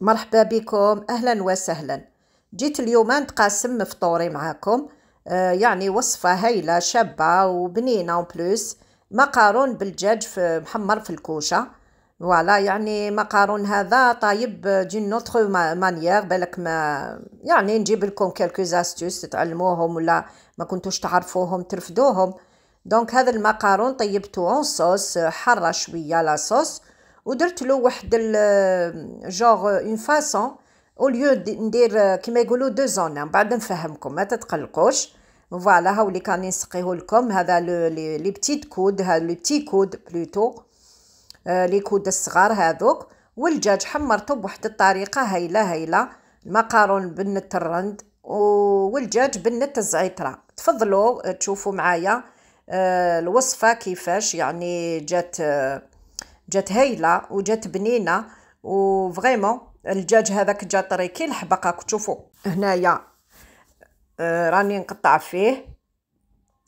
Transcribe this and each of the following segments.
مرحبا بكم اهلا وسهلا جيت اليوم نتقاسم مفطوري معاكم آه يعني وصفه هايله شابه وبنينه اون بلوس مقارون بالدجاج في محمر في الكوشه فوالا يعني مقارون هذا طايب دي نوتر مانيير بالك ما يعني نجيب لكم كلكو زاستوس تتعلموهم ولا ما كنتوش تعرفوهم ترفدوهم دونك هذا المقارون طيبته اون صوص حاره شويه لا صوص ودرت له واحد جوغ اون فاسون اوليو ندير كيما يقولوا دو زون من بعد نفهمكم ما تتقلقوش فوالا هاو اللي كان نسقيه لكم هذا لي بتيت كود هذا لي بتي كود بلوتو لي كود الصغار هذوك والدجاج حمرته بواحد الطريقه هايله هايله المقارون بنت الرند والدجاج بنت الزعتره تفضلوا آه، تشوفوا معايا آه، الوصفه كيفاش يعني جات آه جات هايله وجات بنينه وفريمون الدجاج هذاك جا طري الحبق راك تشوفوا هنايا آه، راني نقطع فيه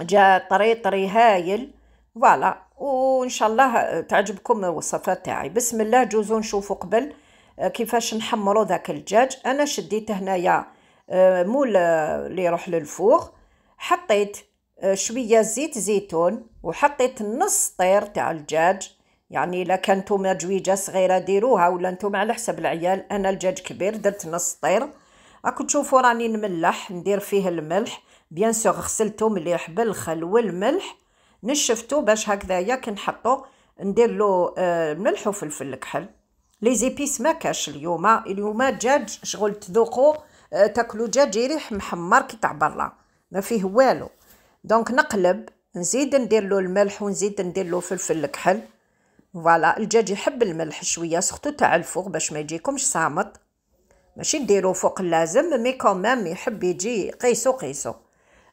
جا طري طري هايل فوالا وان شاء الله تعجبكم الوصفه تاعي بسم الله جوزو نشوفوا قبل آه، كيفاش نحمروا ذاك الدجاج انا شديت هنايا آه، مول اللي يروح للفوغ حطيت شويه زيت زيتون وحطيت نص طير تاع الدجاج يعني الا كان نتوما جويجه صغيره ديروها ولا نتوما على حسب العيال انا الدجاج كبير درت نص طير راكم تشوفوا راني نملح ندير فيه الملح بيان سور غسلته مليح بالخل والملح نشفته باش هكذايا نحطو ندير له آه، ملح وفلفل الكحل لي زيبيس ما كاش اليوم اليوم دجاج شغل تذوقو آه، تاكلو دجاج يريح محمر كي تاع برا ما فيه والو دونك نقلب نزيد ندير له الملح ونزيد ندير له فلفل الكحل فوالا الدجاج يحب الملح شويه سختو تاع الفوق باش ما يجيكمش صامت ماشي ديرو فوق اللازم مي كومام يحب يجي قيسو قيسو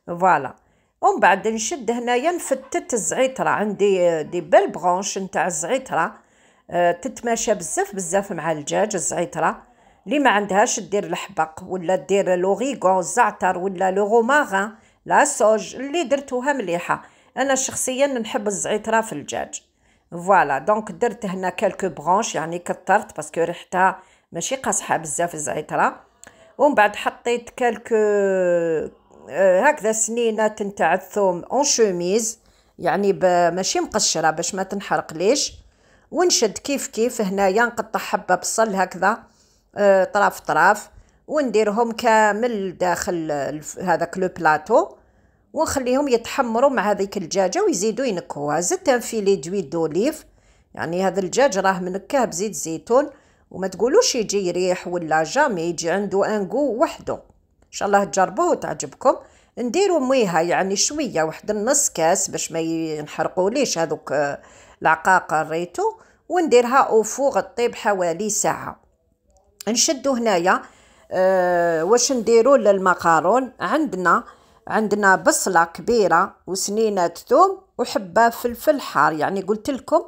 فوالا ومن بعد نشد هنايا نفتت الزعيطره عندي دي بيل برونش نتاع الزعيطره أه تتماشى بزاف بزاف مع الدجاج الزعيطره اللي ما عندهاش دير الحبق ولا دير لوريغون الزعتر ولا لو لا سوج اللي درتوها مليحه انا شخصيا نحب الزعتره في الدجاج فوالا دونك درت هنا كالكو برونش يعني كثرت باسكو ريحتها ماشي قاصحه بزاف الزعتره ومن بعد حطيت كالكو آه، هكذا سنينات نتاع الثوم اون شوميز يعني ماشي مقشره باش ما تنحرق ليش ونشد كيف كيف هنايا نقطع حبه بصل هكذا آه، طراف طراف ونديرهم كامل داخل هذاك لو بلاطو ونخليهم يتحمروا مع هذيك الدجاجه ويزيدوا ينكهوها زدت فيلي دوي دوليف يعني هذا الدجاج راه منكه بزيت زيتون وما تقولوش يجي يريح ولا جامي يجي عنده انكو وحده ان شاء الله تجربوه وتعجبكم نديرو ميها يعني شويه واحد النص كاس باش ما ينحرقوليش هذوك آه، العقاق الريتو ونديرها او فوغ طيب حوالي ساعه نشدو هنايا أه واش نديرو للمقارون عندنا عندنا بصلة كبيرة وسنينة ثوم وحبة فلفل حار يعني قلت لكم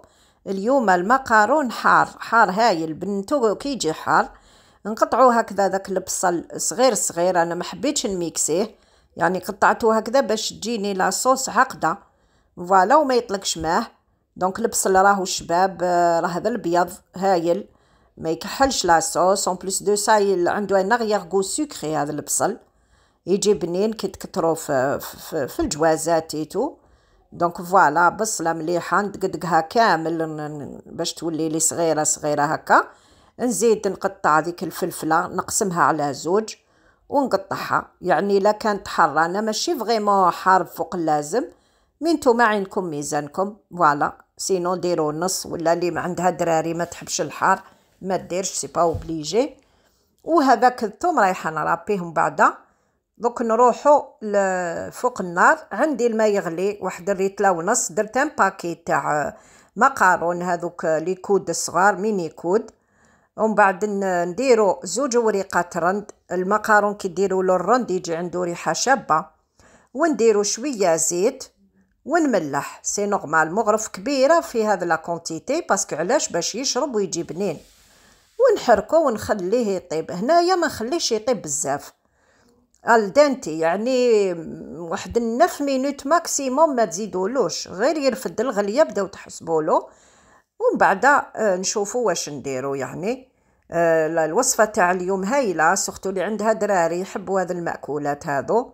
اليوم المقارون حار حار هايل بنتو كيجي حار نقطعو هكذا ذاك البصل صغير صغير انا ما حبيتش نميكسيه يعني قطعتو هكذا باش تجيني لاصوص عقده فوالا وما يطلقش ماه دونك البصل راهو شباب آه، راه هذا البيض هايل ما يكحلش لاصوص اون بليس دو سا عنده ان غو سكري هذا البصل يجي بنين كي تكثروا في, في, في الجوازات تيتو دونك فوالا بصله مليحه ندقدقها كامل باش تولي لي صغيره صغيره هكا نزيد نقطع ذيك الفلفله نقسمها على زوج ونقطعها يعني لا كانت حاره انا ماشي فريمون حار فوق اللازم مين نتوما عينكم ميزانكم فوالا سينو ديرو نص ولا اللي عندها دراري ما تحبش الحار ما ديرش سي با اوبليجي وهذاك الثوم رايحه نرابيهم بعدا دوك نروحو لفوق النار عندي الماء يغلي واحد الريتلا ونص درت ان باكي تاع مقارون هذوك لي كود الصغار ميني كود ومن بعد نديرو زوج وريقات رند المقارون كي ديروا له الرند يجي عنده ريحه شابه ونديرو شويه زيت ونملح سي نورمال مغرف كبيره في هذا لا كونتيتي باسكو علاش باش يشرب ويجي بنين ونحركو ونخليه يطيب هنايا ما نخليهش يطيب بزاف الدنتي يعني واحد النف مينوت ماكسيموم ما تزيدولوش غير يرفد الغليه بداو تحسبولو ومن بعد آه، نشوفوا واش نديرو يعني آه، الوصفه تاع اليوم هايله سورتو اللي عندها دراري يحبوا هذه الماكولات هادو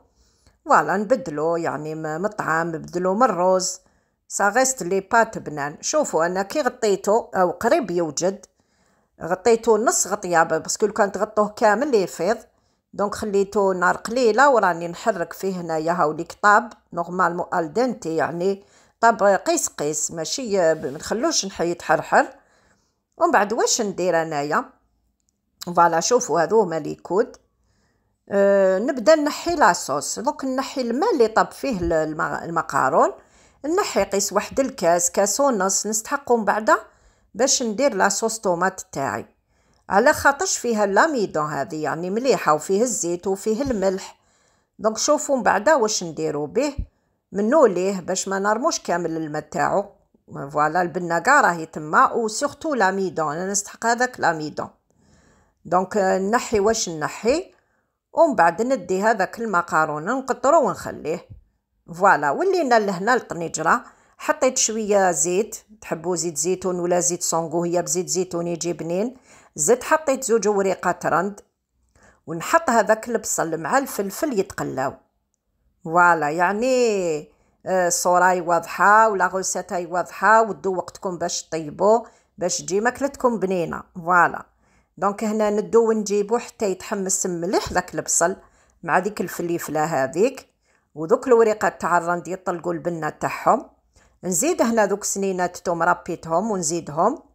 فوالا نبدلو يعني من الطعام نبدلو من الرز ساغيست لي بات بنان شوفوا انا كي غطيتو او قريب يوجد غطيتو نص غطيابه باسكو لو كان تغطوه كامل يفيض دونك خليته نار قليله وراني نحرك فيه هنايا هاولي كطاب نورمالمون الدنتي يعني طاب قيس قيس ماشي ما نخلوش نحي يتحرحر ومن بعد واش ندير انايا فوالا شوفوا هذو هما لي كود أه نبدا نحي لاصوص دونك نحي الماء اللي طاب فيه المقارون نحي قيس واحد الكاس كاس ونص نستحقو بعدا باش ندير لاصوص طوماط تاعي على خاطرش فيها لاميدون هذه يعني مليحة وفيه الزيت وفيه الملح دونك شوفوا من بعدا واش نديرو به منو ليه باش ما نرموش كامل الماء تاعو فوالا البنه راهي تما وسورتو لاميدون انا نستحق هذاك لاميدون دونك نحي واش نحي ومن بعد ندي هذاك المقارونه نقطرو ونخليه فوالا ولينا لهنا الطنجره حطيت شويه زيت تحبوا زيت زيتون ولا زيت صونغو هي بزيت زيتون يجي بنين زدت حطيت زوج وريقات رند ونحط هذاك البصل مع الفلفل يتقلاو فوالا يعني الصوراي آه، واضحه ولا غوسيتاي واضحه ودو وقتكم باش طيبو باش تجي ماكلتكم بنينه فوالا دونك هنا ندو ونجيبو حتى يتحمس مليح ذاك البصل مع ديك الفليفله هذيك ودوك الوريقات تاع الرند يطلقوا البنه تاعهم نزيد هنا دوك سنينات توم ربيتهم ونزيدهم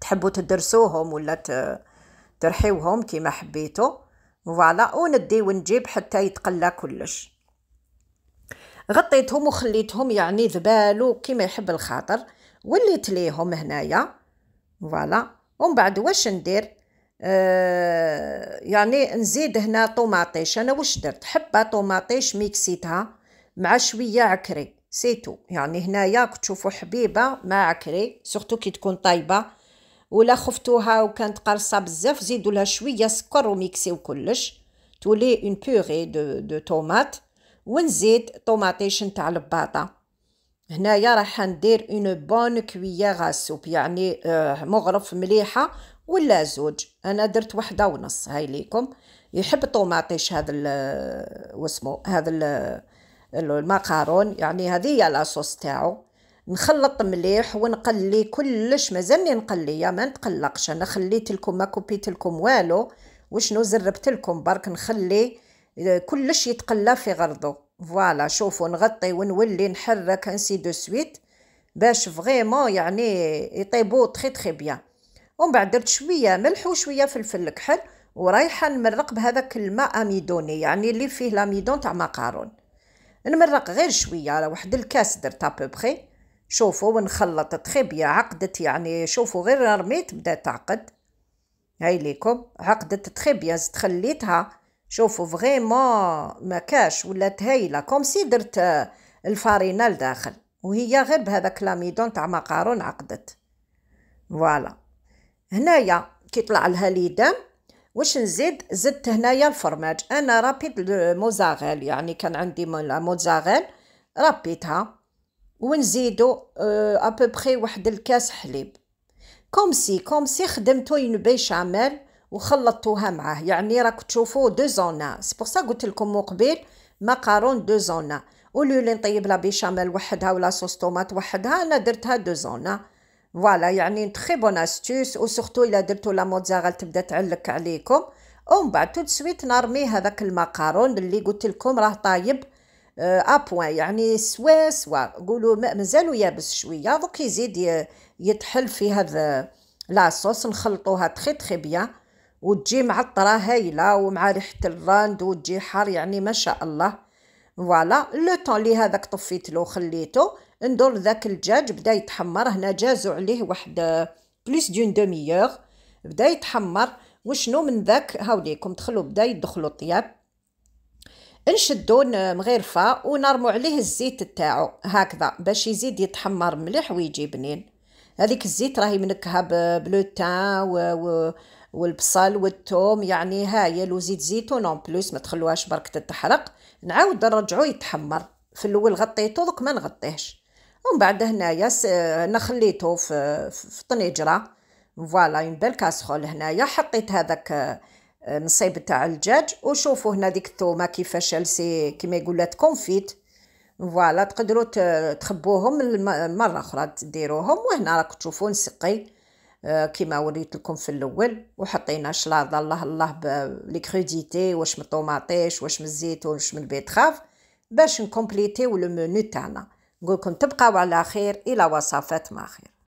تحبوا تدرسوهم ولا ترحيوهم كيما حبيتو فوالا وندي ونجيب حتى يتقلى كلش غطيتهم وخليتهم يعني ذبالو كيما يحب الخاطر وليت ليهم هنايا فوالا ومن بعد واش ندير آه يعني نزيد هنا طوماطيش انا واش درت حبه طوماطيش ميكسيتها مع شويه عكري سيتو يعني هنايا كتشوفوا حبيبه مع عكري سورتو كي تكون طايبه ولا خفتوها وكانت قارصه بزاف زيدوا لها شويه سكر وميكسيو كلش تولي اون بيغي دو دو طوماط ونزيد طوماطيش نتاع الباطا هنايا راح ندير اون بون كويير سوب يعني آه، مغرف مليحه ولا زوج انا درت وحده ونص هاي ليكم يحب طوماطيش هذا آه، واسمو هذا آه، المقارون يعني هذه هي لاصوص تاعو نخلط مليح ونقلي كلش مازالني نقلي يا ما نتقلقش انا خليت لكم ما كوبيت لكم والو وشنو زربت لكم برك نخلي آه، كلش يتقلى في غرضه فوالا شوفوا نغطي ونولي نحرك انسي دو سويت باش فغيمون يعني يطيبوا تخي تخي بيان ومن بعد درت شويه ملح وشويه فلفل كحل ورايحه نمرق بهذاك الماء اميدوني يعني اللي فيه لاميدون تاع مقارون نمرق غير شويه على واحد الكاس درت ابوبخي شوفوا وين خلطت خبية عقدت يعني شوفوا غير رميت بدات تعقد هاي ليكم عقدت تخبية زدت خليتها شوفوا فغيمون ما كاش ولات هايلة كوم سي درت آه، الفارينة لداخل وهي غير بهذاك لاميدون تاع مقارون عقدت فوالا هنايا كي طلع لها ليدام واش نزيد زدت هنايا الفرماج انا رابيد موزاغيل يعني كان عندي موزاغيل ربيتها ونزيدو بري آه، واحد الكاس حليب كوم سي كوم سي خدمتو ينبيش عمال وخلطتوها معاه يعني راك تشوفو دو زونا سي بور سا قلت لكم مقبل قبيل مقارون دو زونا لي نطيب لا بيشاميل وحدها ولا صوص طوماط وحدها انا درتها دو زونا فوالا يعني تخي بون استوس وسورتو الا درتو لا موتزاريلا تبدا تعلك عليكم ومن بعد تو سويت نرمي هذاك المقارون اللي قلت لكم راه طايب ابوان آه، يعني سوا سوا قولوا مازالو يابس شويه دوك يزيد يتحل في هذا لاصوص نخلطوها تخي تخي بيان وتجي معطره هايله ومع ريحه الراند وتجي حار يعني ما شاء الله فوالا لو طون لي هذاك طفيتلو وخليته ندور ذاك الدجاج بدا يتحمر هنا جازو عليه واحد بليس دون دوميور بدا يتحمر وشنو من ذاك هاوليكم دخلوا بدا يدخلوا طياب نشدو مغرفه ونرمو عليه الزيت تاعو هكذا باش يزيد يتحمر مليح ويجي بنين هذيك الزيت راهي منكهه بلوتان و... والبصل والثوم يعني هايل وزيت زيتون اون بلوس ما تخلوهاش برك تتحرق نعاود نرجعو يتحمر في الاول غطيتو دوك ما نغطيهش ومن بعد هنايا انا خليته في, في طنجره فوالا اون بيل كاسرول هنايا حطيت هذاك نصيب تاع الدجاج وشوفوا هنا ديك الثومه كيفاش لسي كيما يقول كونفيت فوالا تقدروا تخبوهم مره اخرى ديروهم وهنا راك تشوفوا نسقي آه، كيما وريت لكم في الاول وحطينا شلاضه الله الله لي كروديتي واش من الطوماطيش واش من الزيتون واش من البيتخاف باش نكومبليتيو لو مينو تاعنا نقولكم تبقاو على خير الى وصفات ما خير